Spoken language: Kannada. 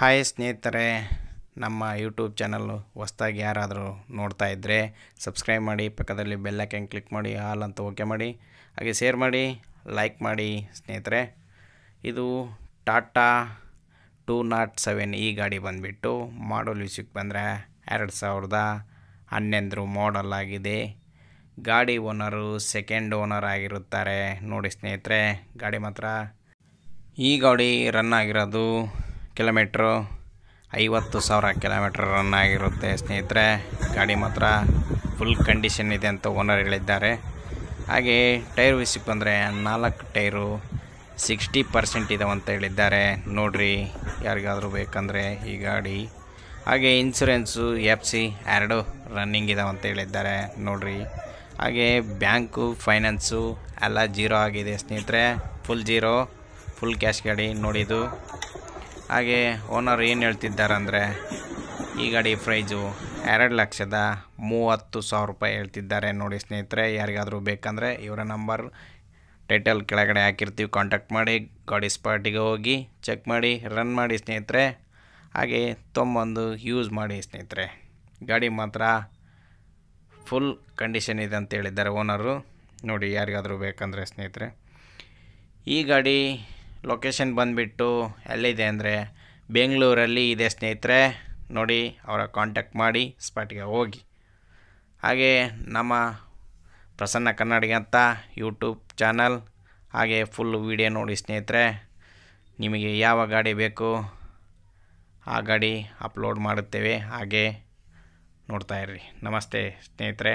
ಹಾಯ್ ಸ್ನೇಹಿತರೆ ನಮ್ಮ ಯೂಟ್ಯೂಬ್ ಚಾನಲ್ಲು ಹೊಸ್ದಾಗಿ ಯಾರಾದರೂ ನೋಡ್ತಾ ಇದ್ದರೆ ಸಬ್ಸ್ಕ್ರೈಬ್ ಮಾಡಿ ಪಕ್ಕದಲ್ಲಿ ಬೆಲ್ಲೈಕನ್ ಕ್ಲಿಕ್ ಮಾಡಿ ಹಾಲ್ ಅಂತ ಓಕೆ ಮಾಡಿ ಹಾಗೆ ಶೇರ್ ಮಾಡಿ ಲೈಕ್ ಮಾಡಿ ಸ್ನೇಹಿತರೆ ಇದು ಟಾಟಾ ಟೂ ನಾಟ್ ಸೆವೆನ್ ಈ ಗಾಡಿ ಬಂದುಬಿಟ್ಟು ಮಾಡಲ್ ವಿಷಯಕ್ಕೆ ಬಂದರೆ ಎರಡು ಸಾವಿರದ ಹನ್ನೊಂದರ ಮಾಡಲ್ ಆಗಿದೆ ಗಾಡಿ ಓನರು ಸೆಕೆಂಡ್ ಓನರ್ ಆಗಿರುತ್ತಾರೆ ನೋಡಿ ಸ್ನೇಹಿತರೆ ಗಾಡಿ ಮಾತ್ರ ಈ ಗಾಡಿ ರನ್ ಆಗಿರೋದು ಕಿಲೋಮೀಟ್ರು ಐವತ್ತು ಸಾವಿರ ಕಿಲೋಮೀಟ್ರ್ ರನ್ ಆಗಿರುತ್ತೆ ಸ್ನೇಹಿತರೆ ಗಾಡಿ ಮಾತ್ರ ಫುಲ್ ಕಂಡೀಷನ್ ಇದೆ ಅಂತ ಓನರ್ ಹೇಳಿದ್ದಾರೆ ಹಾಗೆ ಟೈರ್ ವಿಸಿಪ್ ಅಂದರೆ ನಾಲ್ಕು ಟೈರು ಸಿಕ್ಸ್ಟಿ ಪರ್ಸೆಂಟ್ ಅಂತ ಹೇಳಿದ್ದಾರೆ ನೋಡಿರಿ ಯಾರಿಗಾದರೂ ಬೇಕಂದರೆ ಈ ಗಾಡಿ ಹಾಗೆ ಇನ್ಸುರೆನ್ಸು ಎಫ್ ಸಿ ಎರಡು ರನ್ನಿಂಗ್ ಅಂತ ಹೇಳಿದ್ದಾರೆ ನೋಡಿರಿ ಹಾಗೆ ಬ್ಯಾಂಕು ಫೈನಾನ್ಸು ಎಲ್ಲ ಜೀರೋ ಆಗಿದೆ ಸ್ನೇಹಿತರೆ ಫುಲ್ ಜೀರೋ ಫುಲ್ ಕ್ಯಾಶ್ ಗಾಡಿ ನೋಡಿದ್ದು ಹಾಗೆ ಓನರ್ ಏನು ಹೇಳ್ತಿದ್ದಾರೆ ಈ ಗಾಡಿ ಪ್ರೈಜು ಎರಡು ಲಕ್ಷದ ಮೂವತ್ತು ಸಾವಿರ ರೂಪಾಯಿ ಹೇಳ್ತಿದ್ದಾರೆ ನೋಡಿ ಸ್ನೇಹಿತರೆ ಯಾರಿಗಾದರೂ ಬೇಕಂದರೆ ಇವರ ನಂಬರ್ ಟೈಟಲ್ ಕೆಳಗಡೆ ಹಾಕಿರ್ತೀವಿ ಕಾಂಟ್ಯಾಕ್ಟ್ ಮಾಡಿ ಗಾಡಿ ಸ್ಪಾಟಿಗೆ ಹೋಗಿ ಚೆಕ್ ಮಾಡಿ ರನ್ ಮಾಡಿ ಸ್ನೇಹಿತರೆ ಹಾಗೆ ತೊಂಬಂದು ಯೂಸ್ ಮಾಡಿ ಸ್ನೇಹಿತರೆ ಗಾಡಿ ಮಾತ್ರ ಫುಲ್ ಕಂಡೀಷನ್ ಇದೆ ಅಂತ ಹೇಳಿದ್ದಾರೆ ಓನರು ನೋಡಿ ಯಾರಿಗಾದರೂ ಬೇಕಂದರೆ ಸ್ನೇಹಿತರೆ ಈ ಗಾಡಿ ಲೊಕೇಶನ್ ಬಂದುಬಿಟ್ಟು ಎಲ್ಲಿದೆ ಅಂದರೆ ಬೆಂಗಳೂರಲ್ಲಿ ಇದೆ ಸ್ನೇಹಿತರೆ ನೋಡಿ ಅವರ ಕಾಂಟ್ಯಾಕ್ಟ್ ಮಾಡಿ ಸ್ಪಾಟಿಗೆ ಹೋಗಿ ಹಾಗೆ ನಮ್ಮ ಪ್ರಸನ್ನ ಕನ್ನಡಿಗೆ ಅಂತ ಯೂಟ್ಯೂಬ್ ಚಾನಲ್ ಹಾಗೆ ಫುಲ್ ವಿಡಿಯೋ ನೋಡಿ ಸ್ನೇಹಿತರೆ ನಿಮಗೆ ಯಾವ ಗಾಡಿ ಬೇಕು ಆ ಗಾಡಿ ಅಪ್ಲೋಡ್ ಮಾಡುತ್ತೇವೆ ಹಾಗೆ ನೋಡ್ತಾ ಇರ್ರಿ ನಮಸ್ತೆ ಸ್ನೇಹಿತರೆ